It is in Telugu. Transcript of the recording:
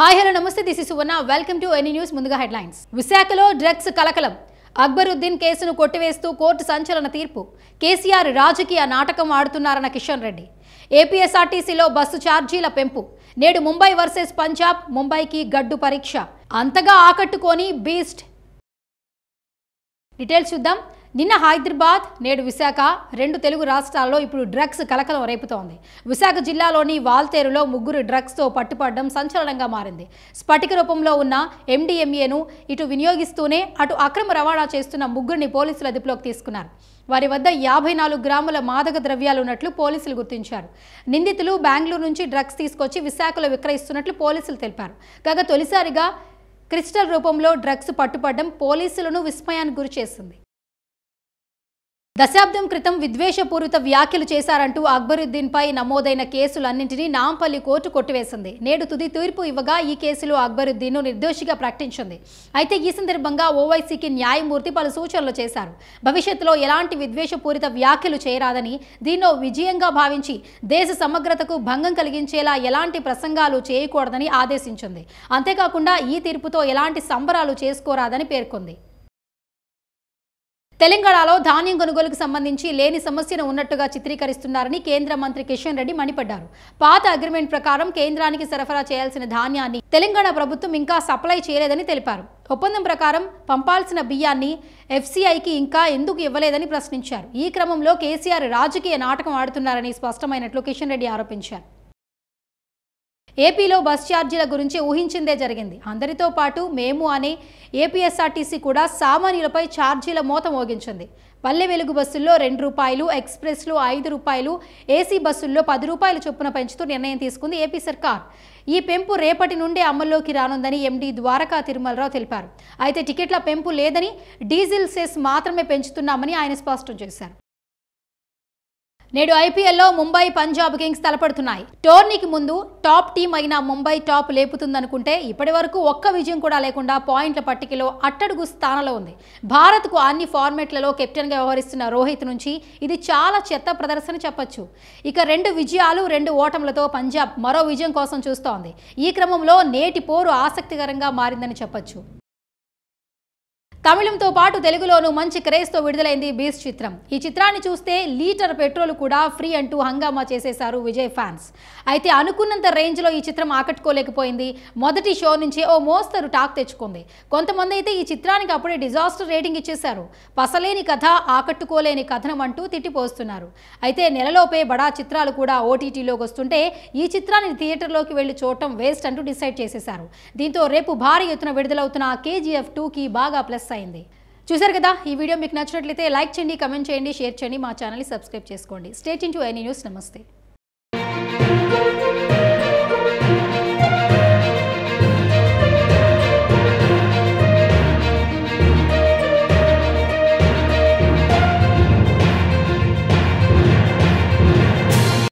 హాయ్ హలో నమస్తే this is one welcome to any news ముందుగా హెడ్లైన్స్ విశాఖలో డ్రగ్స్ కలకలం అక్బరుద్దీన్ కేసును కొట్టివేస్తూ కోర్టు సంచలన తీర్పు కేసీఆర్ రాజకీయ నాటకం ఆడుతున్నారన్న కిషన్ రెడ్డి ఏపీఎస్ఆర్టీసీలో బస్సు ఛార్జీల పెంపు నేడు ముంబై వర్సెస్ పంజాబ్ ముంబైకి గడ్డు పరీక్ష అంతగా ఆకట్టుకొని బీస్ట్ డీటెయిల్స్ చూద్దాం నిన్న హైదరాబాద్ నేడు విశాఖ రెండు తెలుగు రాష్ట్రాల్లో ఇప్పుడు డ్రగ్స్ కలకలం రేపుతోంది విశాఖ జిల్లాలోని వాల్తేరులో ముగ్గురు డ్రగ్స్తో పట్టుపడడం సంచలనంగా మారింది స్ఫటిక రూపంలో ఉన్న ఎండిఎంఏను ఇటు వినియోగిస్తూనే అటు అక్రమ రవాణా చేస్తున్న ముగ్గురిని పోలీసులు అదుపులోకి తీసుకున్నారు వారి వద్ద యాభై నాలుగు గ్రాముల మాదక ద్రవ్యాలు ఉన్నట్లు పోలీసులు గుర్తించారు నిందితులు బెంగళూరు నుంచి డ్రగ్స్ తీసుకొచ్చి విశాఖలో విక్రయిస్తున్నట్లు పోలీసులు తెలిపారు కాగా తొలిసారిగా క్రిస్టల్ రూపంలో డ్రగ్స్ పట్టుపడడం పోలీసులను విస్మయానికి గురిచేసింది దశాబ్దం క్రితం విద్వేషపూరిత వ్యాఖ్యలు చేశారంటూ అక్బరుద్దీన్పై నమోదైన కేసులన్నింటినీ నాంపల్లి కోర్టు కొట్టివేసింది నేడు తుది తీర్పు ఇవ్వగా ఈ కేసులో అక్బరుద్దీన్ను నిర్దోషిగా ప్రకటించింది అయితే ఈ సందర్భంగా ఓవైసీకి న్యాయమూర్తి పలు సూచనలు చేశారు భవిష్యత్తులో ఎలాంటి విద్వేషపూరిత వ్యాఖ్యలు చేయరాదని దీన్నో విజయంగా భావించి దేశ సమగ్రతకు భంగం కలిగించేలా ఎలాంటి ప్రసంగాలు చేయకూడదని ఆదేశించింది అంతేకాకుండా ఈ తీర్పుతో ఎలాంటి సంబరాలు చేసుకోరాదని పేర్కొంది తెలంగాణలో ధాన్యం కొనుగోలుకు సంబంధించి లేని సమస్యను ఉన్నట్టుగా చిత్రీకరిస్తున్నారని కేంద్ర మంత్రి కిషన్ రెడ్డి మండిపడ్డారు పాత అగ్రిమెంట్ ప్రకారం కేంద్రానికి సరఫరా చేయాల్సిన ధాన్యాన్ని తెలంగాణ ప్రభుత్వం ఇంకా సప్లై చేయలేదని తెలిపారు ఒప్పందం ప్రకారం పంపాల్సిన బియ్యాన్ని ఎఫ్సీఐకి ఇంకా ఎందుకు ఇవ్వలేదని ప్రశ్నించారు ఈ క్రమంలో కేసీఆర్ రాజకీయ నాటకం ఆడుతున్నారని స్పష్టమైనట్లు కిషన్ రెడ్డి ఆరోపించారు ఏపీలో బస్ ఛార్జీల గురించి ఊహించిందే జరిగింది అందరితో పాటు మేము అనే ఏపీఎస్ఆర్టీసీ కూడా సామాన్యులపై ఛార్జీల మోత మోగించింది పల్లె వెలుగు బస్సుల్లో రెండు రూపాయలు ఎక్స్ప్రెస్లో ఐదు రూపాయలు ఏసీ బస్సుల్లో పది రూపాయల చొప్పున పెంచుతూ నిర్ణయం తీసుకుంది ఏపీ సర్కార్ ఈ పెంపు రేపటి నుండే అమల్లోకి రానుందని ఎండీ ద్వారకా తిరుమలరావు తెలిపారు అయితే టికెట్ల పెంపు లేదని డీజిల్ సెస్ మాత్రమే పెంచుతున్నామని ఆయన స్పష్టం చేశారు నేడు ఐపీఎల్లో ముంబై పంజాబ్ కింగ్స్ తలపడుతున్నాయి టోర్నీకి ముందు టాప్ టీం అయిన ముంబై టాప్ లేపుతుందనుకుంటే ఇప్పటి వరకు ఒక్క విజయం కూడా లేకుండా పాయింట్ల పట్టికలో అట్టడుగు స్థానంలో ఉంది భారత్కు అన్ని ఫార్మెట్లలో కెప్టెన్గా వ్యవహరిస్తున్న రోహిత్ నుంచి ఇది చాలా చెత్త ప్రదర్శన చెప్పొచ్చు ఇక రెండు విజయాలు రెండు ఓటములతో పంజాబ్ మరో విజయం కోసం చూస్తోంది ఈ క్రమంలో నేటి పోరు ఆసక్తికరంగా మారిందని చెప్పొచ్చు తమిళంతో పాటు తెలుగులోనూ మంచి క్రేజ్ తో విడుదలైంది బీస్ చిత్రం ఈ చిత్రాన్ని చూస్తే లీటర్ పెట్రోల్ కూడా ఫ్రీ అంటూ హంగామా చేసేశారు విజయ్ ఫ్యాన్స్ అయితే అనుకున్నంత రేంజ్లో ఈ చిత్రం ఆకట్టుకోలేకపోయింది మొదటి షో నుంచే ఓ మోస్తరు టాక్ తెచ్చుకుంది కొంతమంది అయితే ఈ చిత్రానికి అప్పుడే డిజాస్టర్ రేటింగ్ ఇచ్చేశారు పసలేని కథ ఆకట్టుకోలేని కథనం అంటూ తిట్టిపోస్తున్నారు అయితే నెలలోపే బడా చిత్రాలు కూడా ఓటీటీలోకి వస్తుంటే ఈ చిత్రాన్ని థియేటర్లోకి వెళ్ళి చూడటం వేస్ట్ అంటూ డిసైడ్ చేసేశారు దీంతో రేపు భారీ ఎత్తున విడుదలవుతున్న కేజీఎఫ్ టూ కి బాగా ప్లస్ అయింది చూశారు కదా ఈ వీడియో మీకు నచ్చినట్లయితే లైక్ చేయండి కమెంట్ చేయండి షేర్ చేయండి మా ఛానల్ని సబ్స్క్రైబ్ చేసుకోండి స్టేట్ ఇంటూ ఎనీ న్యూస్ నమస్తే